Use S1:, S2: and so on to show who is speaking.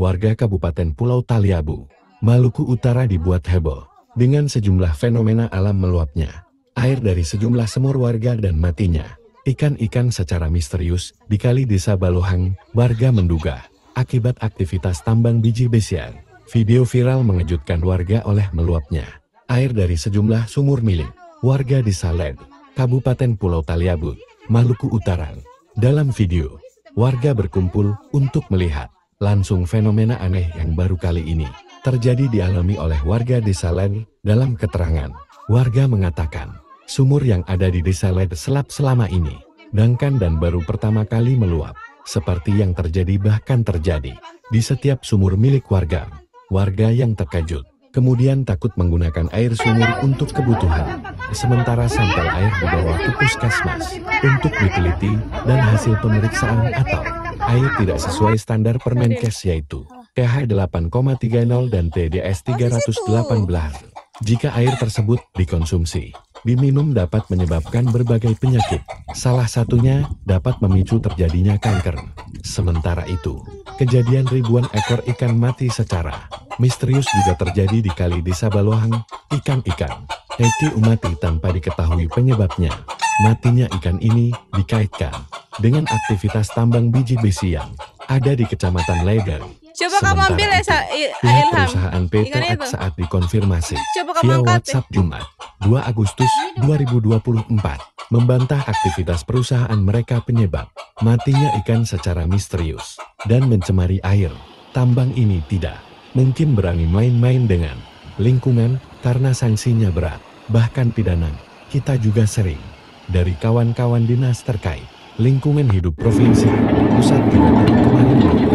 S1: warga Kabupaten Pulau Taliabu, Maluku Utara dibuat heboh dengan sejumlah fenomena alam meluapnya, air dari sejumlah semur warga dan matinya. Ikan-ikan secara misterius di kali desa Balohang, warga menduga akibat aktivitas tambang biji besian. Video viral mengejutkan warga oleh meluapnya air dari sejumlah sumur milik warga di Salen, Kabupaten Pulau Taliabu, Maluku Utara. Dalam video, warga berkumpul untuk melihat Langsung fenomena aneh yang baru kali ini terjadi dialami oleh warga desa Led. Dalam keterangan, warga mengatakan, sumur yang ada di desa Led selap selama ini, dangkan dan baru pertama kali meluap, seperti yang terjadi bahkan terjadi di setiap sumur milik warga. Warga yang terkejut, kemudian takut menggunakan air sumur untuk kebutuhan. Sementara sampel air dibawa ke puskesmas untuk diteliti dan hasil pemeriksaan atau air tidak sesuai standar Permenkes yaitu pH 8,30 dan TDS 318. Jika air tersebut dikonsumsi, diminum dapat menyebabkan berbagai penyakit. Salah satunya dapat memicu terjadinya kanker. Sementara itu, kejadian ribuan ekor ikan mati secara misterius juga terjadi di Kali Desa Balohang, Ikan-ikan Eti umati tanpa diketahui penyebabnya. Matinya ikan ini dikaitkan dengan aktivitas tambang biji besi yang ada di Kecamatan Leber. Coba Sementara kamu ambil ya, Ilham. perusahaan PT saat dikonfirmasi Coba via angkat. WhatsApp Jumat 2 Agustus 2024 membantah aktivitas perusahaan mereka penyebab matinya ikan secara misterius dan mencemari air. Tambang ini tidak mungkin berani main-main dengan lingkungan karena sanksinya berat, bahkan pidana. Kita juga sering dari kawan-kawan dinas terkait lingkungan hidup provinsi pusat tidak kemarin